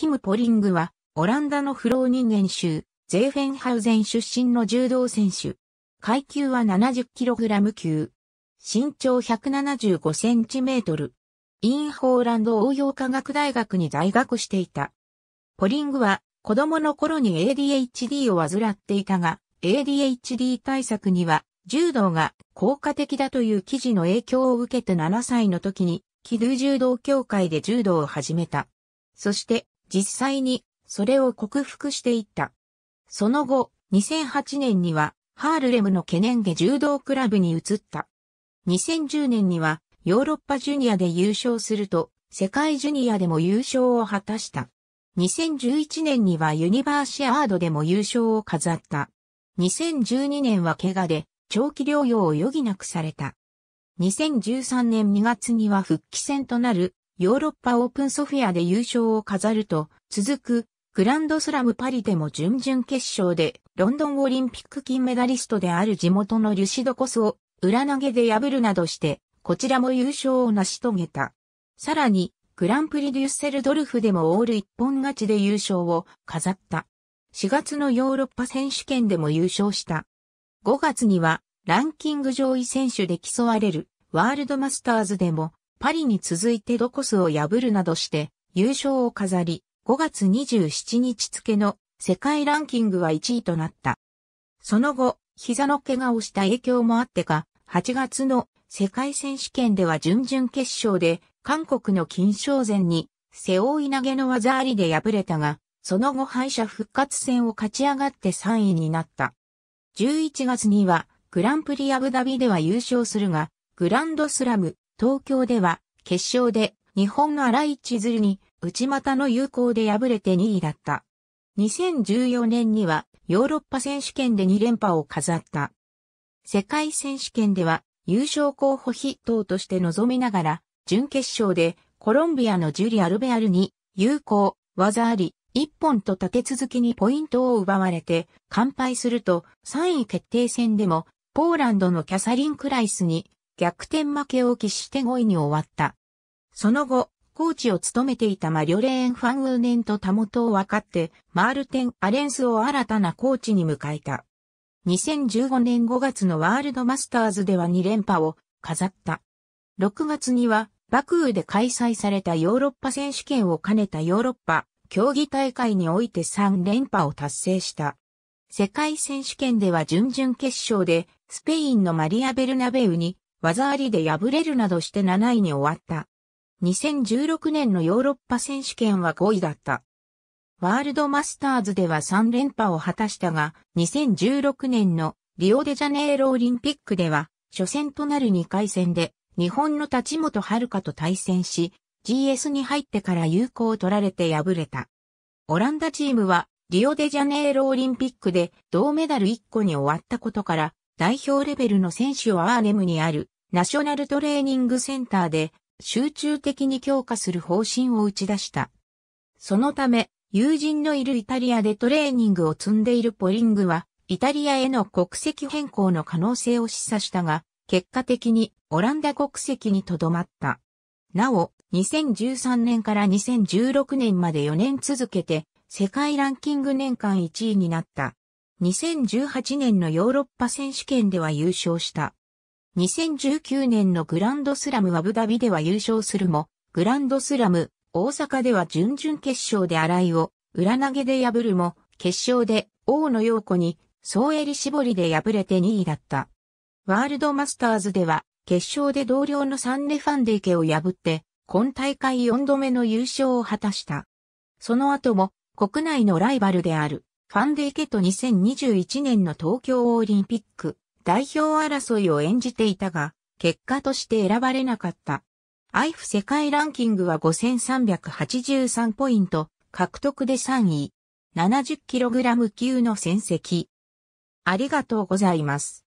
キム・ポリングは、オランダのフロー人間ゲ州、ゼーフェンハウゼン出身の柔道選手。階級は 70kg 級。身長 175cm。インホーランド応用科学大学に在学していた。ポリングは子供の頃に ADHD を患っていたが、ADHD 対策には柔道が効果的だという記事の影響を受けて7歳の時に、キドゥ柔道協会で柔道を始めた。そして、実際にそれを克服していった。その後、2008年にはハールレムのケネンゲ柔道クラブに移った。2010年にはヨーロッパジュニアで優勝すると世界ジュニアでも優勝を果たした。2011年にはユニバーシアードでも優勝を飾った。2012年は怪我で長期療養を余儀なくされた。2013年2月には復帰戦となるヨーロッパオープンソフィアで優勝を飾ると、続く、グランドスラムパリでも準々決勝で、ロンドンオリンピック金メダリストである地元のリュシドコスを、裏投げで破るなどして、こちらも優勝を成し遂げた。さらに、グランプリデュッセルドルフでもオール一本勝ちで優勝を飾った。4月のヨーロッパ選手権でも優勝した。5月には、ランキング上位選手で競われる、ワールドマスターズでもパリに続いてドコスを破るなどして優勝を飾り、5月27日付の世界ランキングは1位となった。その後、膝の怪我をした影響もあってか、8月の世界選手権では準々決勝で韓国の金正前に背負い投げの技ありで敗れたが、その後敗者復活戦を勝ち上がって3位になった。11月にはグランプリアブダビでは優勝するが、グランドスラム東京では、決勝で日本の荒井千鶴に内股の有効で敗れて2位だった。2014年にはヨーロッパ選手権で2連覇を飾った。世界選手権では優勝候補筆頭として臨みながら、準決勝でコロンビアのジュリ・アルベアルに有効、技あり、1本と立て続けにポイントを奪われて、完敗すると3位決定戦でもポーランドのキャサリン・クライスに逆転負けを喫して5位に終わった。その後、コーチを務めていたマリョレーン・ファンウーネンと田元を分かって、マールテン・アレンスを新たなコーチに迎えた。2015年5月のワールドマスターズでは2連覇を飾った。6月には、バクーで開催されたヨーロッパ選手権を兼ねたヨーロッパ競技大会において3連覇を達成した。世界選手権では準々決勝でスペインのマリア・ベルナベウに技ありで敗れるなどして7位に終わった。2016年のヨーロッパ選手権は5位だった。ワールドマスターズでは3連覇を果たしたが、2016年のリオデジャネイロオリンピックでは、初戦となる2回戦で、日本の立本遥と対戦し、GS に入ってから有効を取られて敗れた。オランダチームは、リオデジャネイロオリンピックで銅メダル1個に終わったことから、代表レベルの選手をアーネムにあるナショナルトレーニングセンターで集中的に強化する方針を打ち出した。そのため、友人のいるイタリアでトレーニングを積んでいるポリングは、イタリアへの国籍変更の可能性を示唆したが、結果的にオランダ国籍にとどまった。なお、2013年から2016年まで4年続けて、世界ランキング年間1位になった。2018年のヨーロッパ選手権では優勝した。2019年のグランドスラムアブダビでは優勝するも、グランドスラム大阪では準々決勝で荒井を裏投げで破るも、決勝で大野陽子に総襟絞りで敗れて2位だった。ワールドマスターズでは決勝で同僚のサンレファンデイケを破って、今大会4度目の優勝を果たした。その後も国内のライバルであるファンデイケと2021年の東京オリンピック代表争いを演じていたが、結果として選ばれなかった。アイフ世界ランキングは5383ポイント、獲得で3位、70kg 級の戦績。ありがとうございます。